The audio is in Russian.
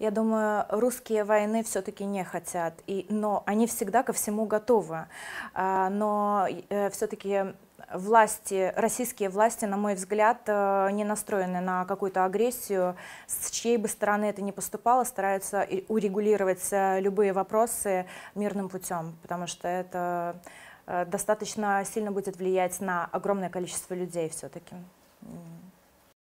Я думаю, русские войны все-таки не хотят, и, но они всегда ко всему готовы. А, но э, все-таки власти, российские власти, на мой взгляд, э, не настроены на какую-то агрессию, с чьей бы стороны это ни поступало, стараются урегулировать э, любые вопросы мирным путем, потому что это достаточно сильно будет влиять на огромное количество людей все-таки.